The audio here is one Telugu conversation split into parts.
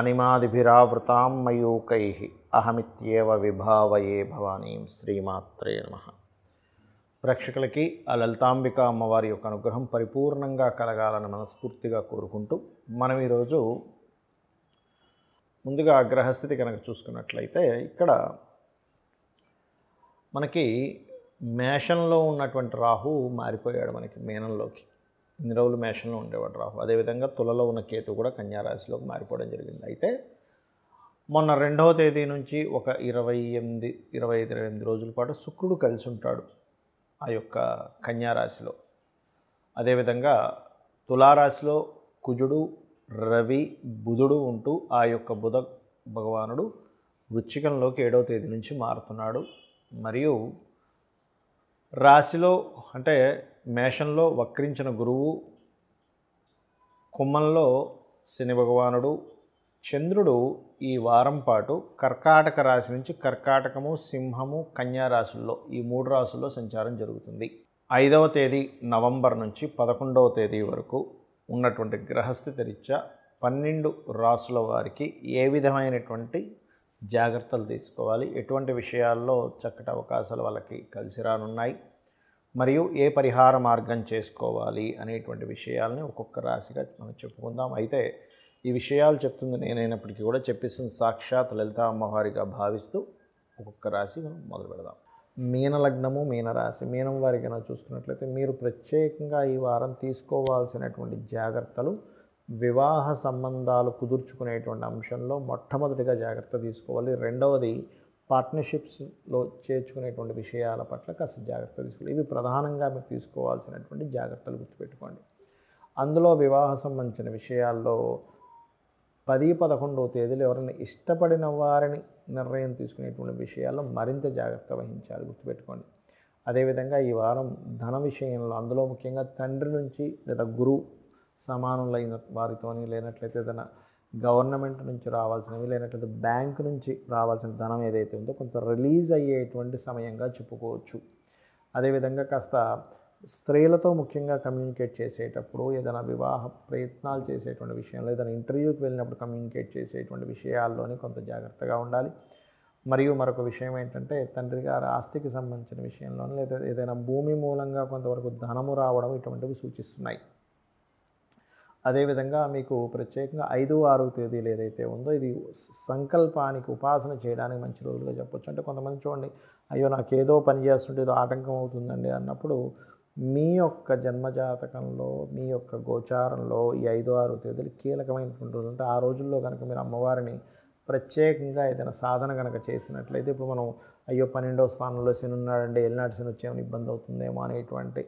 అనిమాదిభిరావృతాం మయూకై అహమిత్యేవ విభావయే భవానీ శ్రీమాత్రే నమ ప్రేక్షకులకి ఆ లలితాంబిక అమ్మవారి యొక్క అనుగ్రహం పరిపూర్ణంగా కలగాలని మనస్ఫూర్తిగా కోరుకుంటూ మనం ఈరోజు ముందుగా గ్రహస్థితి కనుక చూసుకున్నట్లయితే ఇక్కడ మనకి మేషంలో ఉన్నటువంటి రాహు మారిపోయాడు మనకి మేనంలోకి ఇన్ని రోజులు మేషంలో ఉండేవాడు రాహు అదేవిధంగా తులలో ఉన్న కేతు కూడా కన్యారాశిలోకి మారిపోవడం జరిగింది అయితే మొన్న రెండవ తేదీ నుంచి ఒక ఇరవై ఎనిమిది ఇరవై ఐదు ఇరవై ఎనిమిది రోజుల పాటు శుక్రుడు కలిసి ఉంటాడు ఆ యొక్క కన్యారాశిలో అదేవిధంగా తులారాశిలో కుజుడు రవి బుధుడు ఉంటూ ఆ యొక్క బుధ భగవానుడు వృచ్చికంలోకి ఏడవ తేదీ నుంచి మారుతున్నాడు మరియు రాశిలో అంటే మేషంలో వక్రించిన గురువు కుమ్మంలో శని భగవానుడు చంద్రుడు ఈ వారం పాటు కర్కాటక రాశి నుంచి కర్కాటకము సింహము కన్యా రాశుల్లో ఈ మూడు రాశుల్లో సంచారం జరుగుతుంది ఐదవ తేదీ నవంబర్ నుంచి పదకొండవ తేదీ వరకు ఉన్నటువంటి గ్రహస్థితి రీత్యా పన్నెండు రాసుల వారికి ఏ విధమైనటువంటి జాగ్రత్తలు తీసుకోవాలి ఎటువంటి విషయాల్లో చక్కటి అవకాశాలు వాళ్ళకి కలిసి రానున్నాయి మరియు ఏ పరిహార మార్గం చేసుకోవాలి అనేటువంటి విషయాల్ని ఒక్కొక్క రాశిగా మనం చెప్పుకుందాం అయితే ఈ విషయాలు చెప్తుంది నేనైనప్పటికీ కూడా చెప్పిస్తుంది సాక్షాత్ లలిత అమ్మవారిగా భావిస్తూ ఒక్కొక్క రాశి మనం మొదలు పెడదాం మీనలగ్నము మీనరాశి మీనం వారికి చూసుకున్నట్లయితే మీరు ప్రత్యేకంగా ఈ వారం తీసుకోవాల్సినటువంటి జాగ్రత్తలు వివాహ సంబంధాలు కుదుర్చుకునేటువంటి అంశంలో మొట్టమొదటిగా జాగ్రత్త తీసుకోవాలి రెండవది పార్ట్నర్షిప్స్లో చేర్చుకునేటువంటి విషయాల పట్ల కాస్త జాగ్రత్తలు తీసుకోవాలి ఇవి ప్రధానంగా మీరు తీసుకోవాల్సినటువంటి జాగ్రత్తలు గుర్తుపెట్టుకోండి అందులో వివాహ సంబంధించిన విషయాల్లో పది పదకొండవ తేదీలు ఎవరైనా ఇష్టపడిన వారిని నిర్ణయం తీసుకునేటువంటి విషయాల్లో మరింత జాగ్రత్త వహించాలి గుర్తుపెట్టుకోండి అదేవిధంగా ఈ వారం ధన విషయంలో అందులో ముఖ్యంగా తండ్రి నుంచి లేదా గురువు సమానులైన వారితోని లేనట్లయితే ఏదైనా గవర్నమెంట్ నుంచి రావాల్సినవి లేనట్లయితే బ్యాంక్ నుంచి రావాల్సిన ధనం ఏదైతే ఉందో కొంత రిలీజ్ అయ్యేటువంటి సమయంగా చెప్పుకోవచ్చు అదేవిధంగా కాస్త స్త్రీలతో ముఖ్యంగా కమ్యూనికేట్ చేసేటప్పుడు ఏదైనా వివాహ ప్రయత్నాలు చేసేటువంటి విషయంలో ఏదైనా ఇంటర్వ్యూకి వెళ్ళినప్పుడు కమ్యూనికేట్ చేసేటువంటి విషయాల్లోనే కొంత జాగ్రత్తగా ఉండాలి మరియు మరొక విషయం ఏంటంటే తండ్రి గారి ఆస్తికి సంబంధించిన విషయంలోనే లేదా ఏదైనా భూమి మూలంగా కొంతవరకు ధనము రావడం ఇటువంటివి సూచిస్తున్నాయి అదేవిధంగా మీకు ప్రత్యేకంగా ఐదు ఆరో తేదీలు ఏదైతే ఉందో ఇది సంకల్పానికి ఉపాసన చేయడానికి మంచి రోజులుగా చెప్పొచ్చు అంటే కొంతమంది చూడండి అయ్యో నాకేదో పని చేస్తుంటే ఏదో ఆటంకం అవుతుందండి అన్నప్పుడు మీ యొక్క జన్మజాతకంలో మీ యొక్క గోచారంలో ఈ ఐదు ఆరు తేదీలు కీలకమైనటువంటి రోజులు అంటే ఆ రోజుల్లో కనుక మీరు అమ్మవారిని ప్రత్యేకంగా ఏదైనా సాధన కనుక చేసినట్లయితే ఇప్పుడు మనం అయ్యో పన్నెండో స్థానంలో శని ఉన్నాడండి ఏలినాటి శని వచ్చేమో ఇబ్బంది అవుతుందేమో అనేటువంటి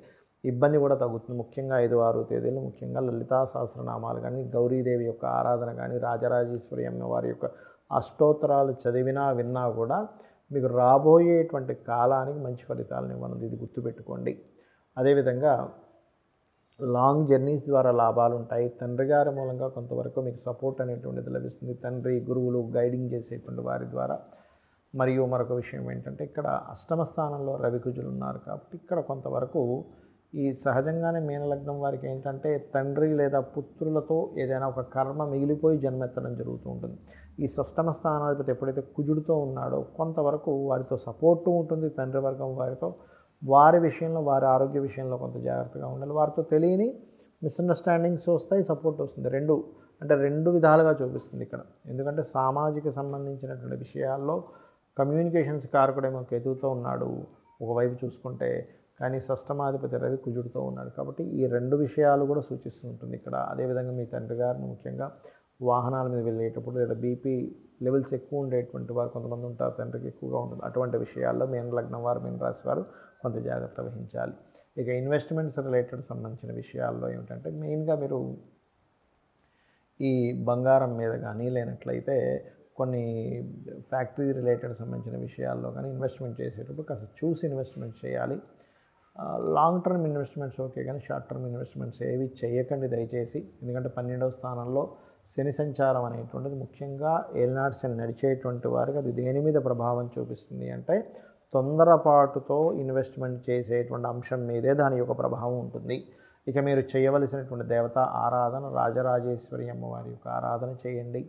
ఇబ్బంది కూడా తగ్గుతుంది ముఖ్యంగా ఐదు ఆరు తేదీలు ముఖ్యంగా లలితా సహస్రనామాలు కానీ గౌరీదేవి యొక్క ఆరాధన కానీ రాజరాజేశ్వరి వారి యొక్క అష్టోత్తరాలు చదివినా విన్నా కూడా మీకు రాబోయేటువంటి కాలానికి మంచి ఫలితాలను ఇవ్వనుంది ఇది గుర్తుపెట్టుకోండి అదేవిధంగా లాంగ్ జర్నీస్ ద్వారా లాభాలు ఉంటాయి తండ్రి గారి మూలంగా కొంతవరకు మీకు సపోర్ట్ అనేటువంటిది లభిస్తుంది తండ్రి గురువులు గైడింగ్ చేసేటువంటి వారి ద్వారా మరియు మరొక విషయం ఏంటంటే ఇక్కడ అష్టమ స్థానంలో రవికుజులు ఉన్నారు కాబట్టి ఇక్కడ కొంతవరకు ఈ సహజంగానే మీనలగ్నం వారికి ఏంటంటే తండ్రి లేదా పుత్రులతో ఏదైనా ఒక కర్మ మిగిలిపోయి జన్మెత్తడం జరుగుతూ ఉంటుంది ఈ సష్టమ స్థానాధిపతి ఎప్పుడైతే కుజుడితో ఉన్నాడో కొంతవరకు వారితో సపోర్టు ఉంటుంది తండ్రి వర్గం వారితో వారి విషయంలో వారి ఆరోగ్య విషయంలో కొంత జాగ్రత్తగా ఉండాలి వారితో తెలియని మిస్అండర్స్టాండింగ్స్ వస్తాయి సపోర్ట్ వస్తుంది రెండు అంటే రెండు విధాలుగా చూపిస్తుంది ఇక్కడ ఎందుకంటే సామాజిక సంబంధించినటువంటి విషయాల్లో కమ్యూనికేషన్స్ కారకుడేమో ఎదుగుతూ ఉన్నాడు ఒకవైపు చూసుకుంటే కానీ సష్టమాధిపతి రవి కుజుడితో ఉన్నాడు కాబట్టి ఈ రెండు విషయాలు కూడా సూచిస్తూ ఉంటుంది ఇక్కడ అదేవిధంగా మీ తండ్రి గారిని ముఖ్యంగా వాహనాల మీద వెళ్ళేటప్పుడు లేదా బీపీ లెవెల్స్ ఎక్కువ ఉండేటువంటి వారు కొంతమంది ఉంటారు తండ్రికి ఎక్కువగా ఉంటుంది అటువంటి విషయాల్లో మేన లగ్నం వారు మీన రాశి వారు కొంత జాగ్రత్త వహించాలి ఇక ఇన్వెస్ట్మెంట్స్ రిలేటెడ్ సంబంధించిన విషయాల్లో ఏమిటంటే మెయిన్గా మీరు ఈ బంగారం మీద కానీ లేనట్లయితే కొన్ని ఫ్యాక్టరీ రిలేటెడ్ సంబంధించిన విషయాల్లో కానీ ఇన్వెస్ట్మెంట్ చేసేటప్పుడు కాస్త చూసి ఇన్వెస్ట్మెంట్ చేయాలి లాంగ్ టర్మ్ ఇన్వెస్ట్మెంట్స్ ఓకే కానీ షార్ట్ టర్మ్ ఇన్వెస్ట్మెంట్స్ ఏవి చేయకండి దయచేసి ఎందుకంటే పన్నెండవ స్థానంలో శని సంచారం అనేటువంటిది ముఖ్యంగా ఏనాడు అని నడిచేటువంటి వారికి అది దేని మీద ప్రభావం చూపిస్తుంది అంటే తొందరపాటుతో ఇన్వెస్ట్మెంట్ చేసేటువంటి అంశం మీదే దాని యొక్క ప్రభావం ఉంటుంది ఇక మీరు చేయవలసినటువంటి దేవత ఆరాధన రాజరాజేశ్వరి అమ్మవారి యొక్క ఆరాధన చేయండి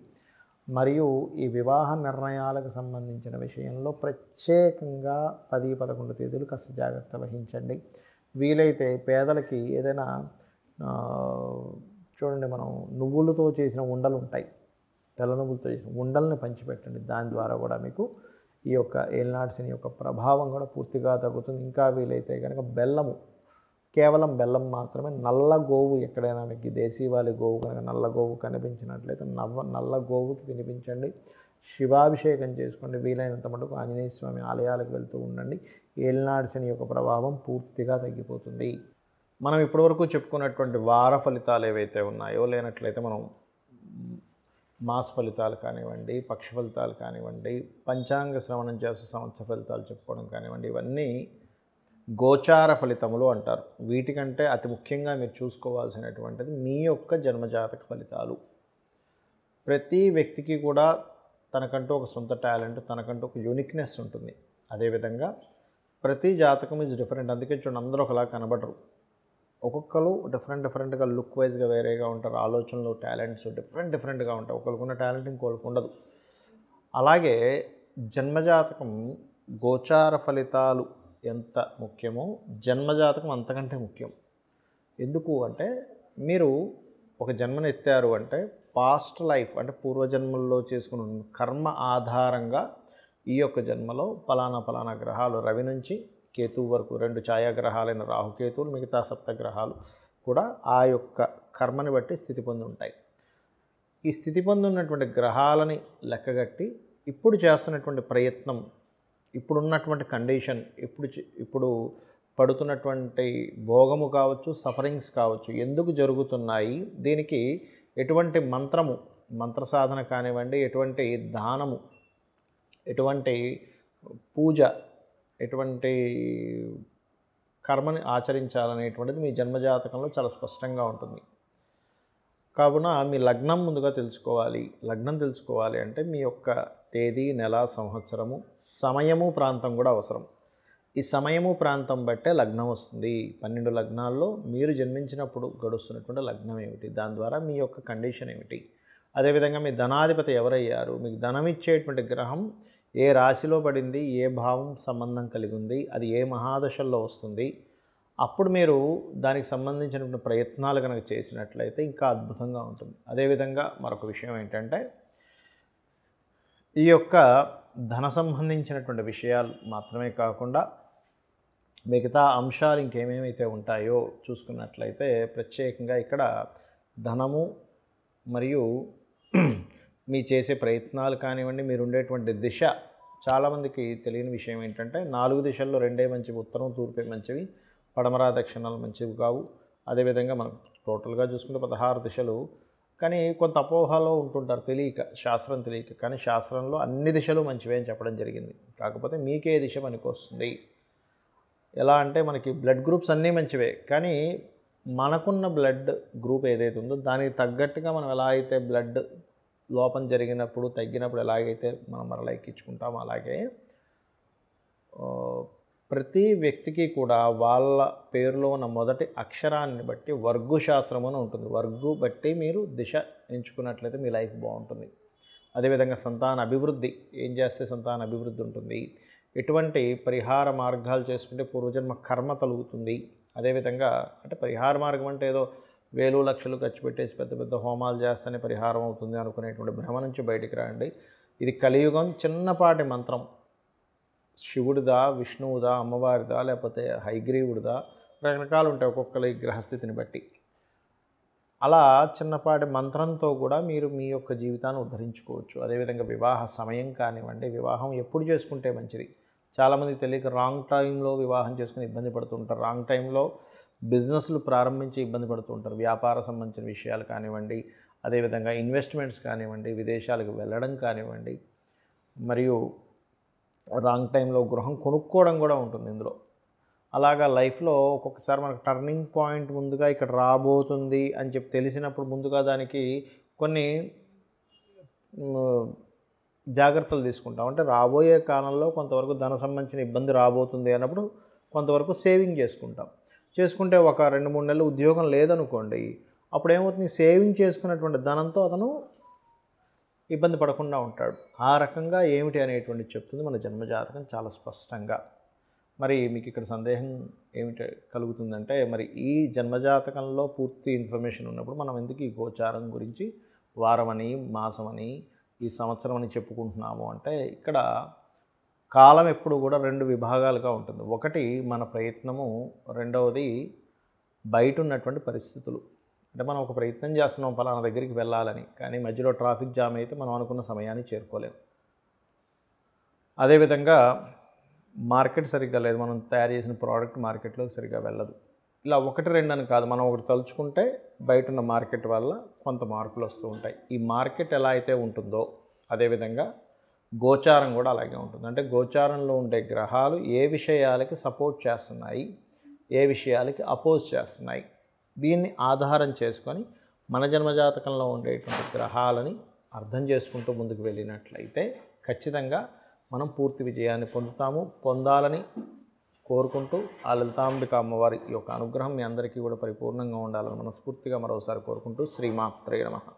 మరియు ఈ వివాహ నిర్ణయాలకు సంబంధించిన విషయంలో ప్రత్యేకంగా పది పదకొండు తేదీలు కాస్త జాగ్రత్త వహించండి వీలైతే పేదలకి ఏదైనా చూడండి మనం నువ్వులతో చేసిన ఉండలు ఉంటాయి తెల్ల నువ్వులతో చేసిన ఉండల్ని పంచిపెట్టండి దాని ద్వారా కూడా మీకు ఈ యొక్క ఏల్నాడ్సిన్ యొక్క ప్రభావం కూడా పూర్తిగా తగ్గుతుంది ఇంకా వీలైతే కనుక బెల్లము కేవలం బెల్లం మాత్రమే నల్ల గోవు ఎక్కడైనా మీకు దేశీవాలి గోవు కనుక నల్ల గోవు కనిపించినట్లయితే నవ్వ నల్ల గోవుకి వినిపించండి శివాభిషేకం చేసుకోండి వీలైనంత మటుకు ఆంజనేయ స్వామి ఆలయాలకు వెళ్తూ ఉండండి ఏలినాడిసిని యొక్క ప్రభావం పూర్తిగా తగ్గిపోతుంది మనం ఇప్పటివరకు చెప్పుకున్నటువంటి వార ఫలితాలు ఏవైతే ఉన్నాయో లేనట్లయితే మనం మాస ఫలితాలు కానివ్వండి పక్ష ఫలితాలు కానివ్వండి పంచాంగ శ్రవణం చేసే సంవత్సర ఫలితాలు చెప్పుకోవడం కానివ్వండి ఇవన్నీ గోచార ఫలితములు అంటారు వీటికంటే అతి ముఖ్యంగా మీరు చూసుకోవాల్సినటువంటిది మీ యొక్క జన్మజాతక ఫలితాలు ప్రతి వ్యక్తికి కూడా తనకంటూ ఒక సొంత టాలెంట్ తనకంటూ ఒక యూనిక్నెస్ ఉంటుంది అదేవిధంగా ప్రతి జాతకం ఈజ్ డిఫరెంట్ అందుకే చూడండి అందరూ ఒకలా కనబడరు ఒక్కొక్కరు డిఫరెంట్ డిఫరెంట్గా లుక్ వైజ్గా వేరేగా ఉంటారు ఆలోచనలు టాలెంట్స్ డిఫరెంట్ డిఫరెంట్గా ఉంటాయి ఒకరికున్న టాలెంట్ ఇంకొకరికి ఉండదు అలాగే జన్మజాతకం గోచార ఫలితాలు ఎంత ముఖ్యమో జన్మజాతకం అంతకంటే ముఖ్యం ఎందుకు అంటే మీరు ఒక జన్మనెత్తారు అంటే పాస్ట్ లైఫ్ అంటే పూర్వజన్మల్లో చేసుకున్న కర్మ ఆధారంగా ఈ యొక్క జన్మలో పలానా పలానా గ్రహాలు రవి నుంచి కేతువు వరకు రెండు ఛాయాగ్రహాలైన రాహుకేతువులు మిగతా సప్తగ్రహాలు కూడా ఆ యొక్క కర్మని బట్టి స్థితి పొంది ఉంటాయి ఈ స్థితి పొంది ఉన్నటువంటి గ్రహాలని లెక్కగట్టి ఇప్పుడు చేస్తున్నటువంటి ప్రయత్నం ఇప్పుడున్నటువంటి కండిషన్ ఇప్పుడు ఇప్పుడు పడుతున్నటువంటి భోగము కావచ్చు సఫరింగ్స్ కావచ్చు ఎందుకు జరుగుతున్నాయి దీనికి ఎటువంటి మంత్రము మంత్ర సాధన కానివ్వండి ఎటువంటి దానము ఎటువంటి పూజ ఎటువంటి కర్మని ఆచరించాలనేటువంటిది మీ జన్మజాతకంలో చాలా స్పష్టంగా ఉంటుంది కావున మీ లగ్నం ముందుగా తెలుసుకోవాలి లగ్నం తెలుసుకోవాలి అంటే మీ యొక్క తేదీ నెల సంవత్సరము సమయము ప్రాంతం కూడా అవసరం ఈ సమయము ప్రాంతం బట్టే లగ్నం వస్తుంది పన్నెండు లగ్నాల్లో మీరు జన్మించినప్పుడు గడుస్తున్నటువంటి లగ్నం ఏమిటి దాని ద్వారా మీ యొక్క కండిషన్ ఏమిటి అదేవిధంగా మీ ధనాధిపతి ఎవరయ్యారు మీకు ధనం ఇచ్చేటువంటి గ్రహం ఏ రాశిలో పడింది ఏ భావం సంబంధం కలిగి ఉంది అది ఏ మహాదశల్లో వస్తుంది అప్పుడు మీరు దానికి సంబంధించినటువంటి ప్రయత్నాలు కనుక చేసినట్లయితే ఇంకా అద్భుతంగా ఉంటుంది అదేవిధంగా మరొక విషయం ఏంటంటే ఈ యొక్క ధన సంబంధించినటువంటి విషయాలు మాత్రమే కాకుండా మిగతా అంశాలు ఇంకేమేమైతే ఉంటాయో చూసుకున్నట్లయితే ప్రత్యేకంగా ఇక్కడ ధనము మరియు మీ చేసే ప్రయత్నాలు కానివ్వండి మీరు ఉండేటువంటి దిశ చాలామందికి తెలియని విషయం ఏంటంటే నాలుగు దిశల్లో రెండే మంచివి ఉత్తరం తూర్పే మంచివి పడమరా దక్షిణాలు మంచివి కావు అదేవిధంగా మనం టోటల్గా చూసుకుంటే పదహారు దిశలు కానీ కొంత అపోహలో ఉంటుంటారు తెలియక శాస్త్రం తెలియక కానీ శాస్త్రంలో అన్ని దిశలు మంచివే అని చెప్పడం జరిగింది కాకపోతే మీకే దిశ పనికొస్తుంది ఎలా అంటే మనకి బ్లడ్ గ్రూప్స్ అన్నీ మంచివే కానీ మనకున్న బ్లడ్ గ్రూప్ ఏదైతే ఉందో దానికి తగ్గట్టుగా మనం ఎలా అయితే బ్లడ్ లోపం జరిగినప్పుడు తగ్గినప్పుడు ఎలాగైతే మనం మరలా ఎక్కించుకుంటామో అలాగే ప్రతి వ్యక్తికి కూడా వాళ్ళ పేరులో ఉన్న మొదటి అక్షరాన్ని బట్టి వర్గు శాస్త్రం అని ఉంటుంది వర్గు బట్టి మీరు దిశ ఎంచుకున్నట్లయితే మీ లైఫ్ బాగుంటుంది అదేవిధంగా సంతాన అభివృద్ధి ఏం చేస్తే సంతాన అభివృద్ధి ఉంటుంది ఎటువంటి పరిహార మార్గాలు చేసుకుంటే పూర్వజన్మ కర్మ తొలుగుతుంది అదేవిధంగా అంటే పరిహార మార్గం అంటే ఏదో వేలు లక్షలు ఖర్చు పెట్టేసి పెద్ద పెద్ద హోమాలు చేస్తేనే పరిహారం అవుతుంది అనుకునేటువంటి భ్రమ నుంచి బయటికి రండి ఇది కలియుగం చిన్నపాటి మంత్రం శివుడిదా విష్ణువుదా అమ్మవారిదా లేకపోతే హైగ్రీవుడిదా రకరకాలు ఉంటాయి ఒక్కొక్కరి గ్రహస్థితిని బట్టి అలా చిన్నపాటి మంత్రంతో కూడా మీరు మీ యొక్క జీవితాన్ని ఉద్ధరించుకోవచ్చు అదేవిధంగా వివాహ సమయం కానివ్వండి వివాహం ఎప్పుడు చేసుకుంటే మంచిది చాలామంది తెలియక రాంగ్ టైంలో వివాహం చేసుకుని ఇబ్బంది పడుతుంటారు రాంగ్ టైంలో బిజినెస్లు ప్రారంభించి ఇబ్బంది పడుతుంటారు వ్యాపార సంబంధించిన విషయాలు కానివ్వండి అదేవిధంగా ఇన్వెస్ట్మెంట్స్ కానివ్వండి విదేశాలకు వెళ్ళడం కానివ్వండి మరియు రాంగ్ టైంలో గృహం కొనుక్కోవడం కూడా ఉంటుంది ఇందులో అలాగా లైఫ్లో ఒక్కొక్కసారి మనకు టర్నింగ్ పాయింట్ ముందుగా ఇక్కడ రాబోతుంది అని చెప్పి తెలిసినప్పుడు ముందుగా దానికి కొన్ని జాగ్రత్తలు తీసుకుంటాం అంటే రాబోయే కాలంలో కొంతవరకు ధన సంబంధించిన ఇబ్బంది రాబోతుంది అన్నప్పుడు కొంతవరకు సేవింగ్ చేసుకుంటాం చేసుకుంటే ఒక రెండు మూడు నెలలు ఉద్యోగం లేదనుకోండి అప్పుడు ఏమవుతుంది సేవింగ్ చేసుకున్నటువంటి ధనంతో అతను ఇబ్బంది పడకుండా ఉంటాడు ఆ రకంగా ఏమిటి అనేటువంటి చెప్తుంది మన జన్మజాతకం చాలా స్పష్టంగా మరి మీకు ఇక్కడ సందేహం ఏమిటి కలుగుతుందంటే మరి ఈ జన్మజాతకంలో పూర్తి ఇన్ఫర్మేషన్ ఉన్నప్పుడు మనం ఎందుకు ఈ గోచారం గురించి వారమని మాసమని ఈ సంవత్సరం అని చెప్పుకుంటున్నాము అంటే ఇక్కడ కాలం ఎప్పుడు కూడా రెండు విభాగాలుగా ఉంటుంది ఒకటి మన ప్రయత్నము రెండవది బయట ఉన్నటువంటి పరిస్థితులు అంటే మనం ఒక ప్రయత్నం చేస్తున్నాం పలానా దగ్గరికి వెళ్ళాలని కానీ మధ్యలో ట్రాఫిక్ జామ్ అయితే మనం అనుకున్న సమయాన్ని చేరుకోలేము అదేవిధంగా మార్కెట్ సరిగ్గా లేదు మనం తయారు చేసిన ప్రోడక్ట్ మార్కెట్లో సరిగ్గా వెళ్ళదు ఇలా ఒకటి రెండు అని కాదు మనం ఒకటి తలుచుకుంటే బయట ఉన్న మార్కెట్ వల్ల కొంత మార్పులు వస్తూ ఉంటాయి ఈ మార్కెట్ ఎలా అయితే ఉంటుందో అదేవిధంగా గోచారం కూడా అలాగే ఉంటుంది అంటే గోచారంలో ఉండే గ్రహాలు ఏ విషయాలకి సపోర్ట్ చేస్తున్నాయి ఏ విషయాలకి అపోజ్ చేస్తున్నాయి దీన్ని ఆధారం చేసుకొని మన జన్మజాతకంలో ఉండేటువంటి గ్రహాలని అర్థం చేసుకుంటూ ముందుకు వెళ్ళినట్లయితే ఖచ్చితంగా మనం పూర్తి విజయాన్ని పొందుతాము పొందాలని కోరుకుంటూ ఆ లలితాంబిక అమ్మవారి యొక్క అనుగ్రహం మీ అందరికీ కూడా పరిపూర్ణంగా ఉండాలని మనస్ఫూర్తిగా మరోసారి కోరుకుంటూ శ్రీమాత్రే నమ